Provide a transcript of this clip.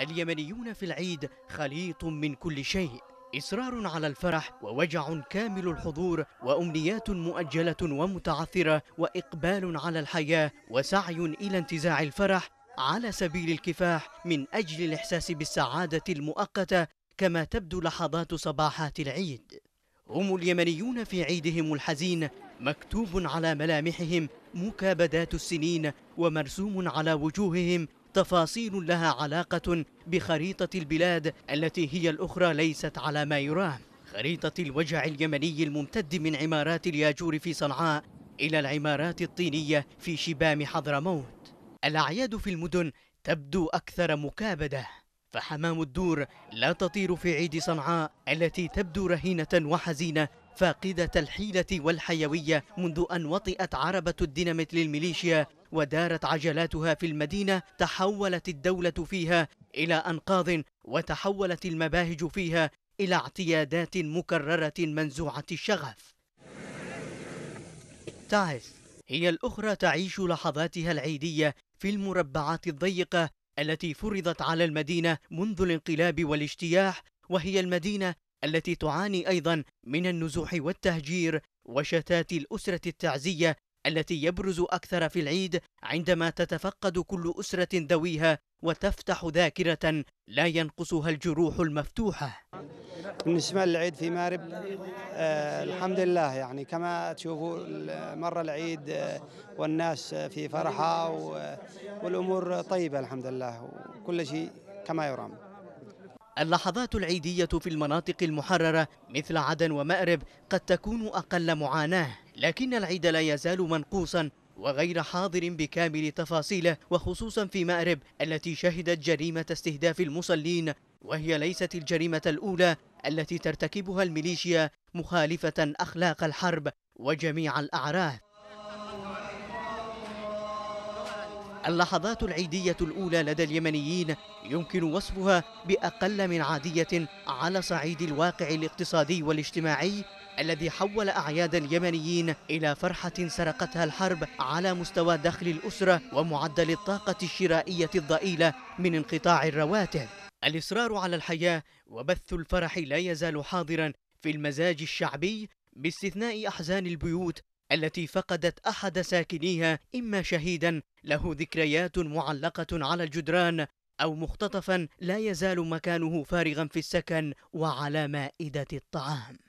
اليمنيون في العيد خليط من كل شيء إصرار على الفرح ووجع كامل الحضور وأمنيات مؤجلة ومتعثرة وإقبال على الحياة وسعي إلى انتزاع الفرح على سبيل الكفاح من أجل الإحساس بالسعادة المؤقتة كما تبدو لحظات صباحات العيد هم اليمنيون في عيدهم الحزين مكتوب على ملامحهم مكابدات السنين ومرسوم على وجوههم تفاصيل لها علاقة بخريطة البلاد التي هي الأخرى ليست على ما يرام خريطة الوجع اليمني الممتد من عمارات الياجور في صنعاء إلى العمارات الطينية في شبام حضرموت الأعياد في المدن تبدو أكثر مكابدة فحمام الدور لا تطير في عيد صنعاء التي تبدو رهينة وحزينة فاقدة الحيلة والحيوية منذ أن وطئت عربة الديناميت للميليشيا ودارت عجلاتها في المدينة تحولت الدولة فيها إلى أنقاض وتحولت المباهج فيها إلى اعتيادات مكررة منزوعة الشغف تعز هي الأخرى تعيش لحظاتها العيدية في المربعات الضيقة التي فرضت على المدينة منذ الانقلاب والاجتياح وهي المدينة التي تعاني أيضا من النزوح والتهجير وشتات الأسرة التعزية التي يبرز أكثر في العيد عندما تتفقد كل أسرة ذويها وتفتح ذاكرة لا ينقصها الجروح المفتوحة بالنسبة للعيد في مارب آه الحمد لله يعني كما تشوفوا مر العيد آه، والناس في فرحة آه، والأمور طيبة الحمد لله وكل شيء كما يرام اللحظات العيدية في المناطق المحررة مثل عدن ومأرب قد تكون أقل معاناة لكن العيد لا يزال منقوصا وغير حاضر بكامل تفاصيله وخصوصا في مأرب التي شهدت جريمة استهداف المصلين وهي ليست الجريمة الأولى التي ترتكبها الميليشيا مخالفة أخلاق الحرب وجميع الأعراف اللحظات العيدية الأولى لدى اليمنيين يمكن وصفها بأقل من عادية على صعيد الواقع الاقتصادي والاجتماعي الذي حول أعياد اليمنيين إلى فرحة سرقتها الحرب على مستوى دخل الأسرة ومعدل الطاقة الشرائية الضئيلة من انقطاع الرواتب الإصرار على الحياة وبث الفرح لا يزال حاضرا في المزاج الشعبي باستثناء أحزان البيوت التي فقدت أحد ساكنيها إما شهيدا له ذكريات معلقة على الجدران أو مختطفا لا يزال مكانه فارغا في السكن وعلى مائدة الطعام.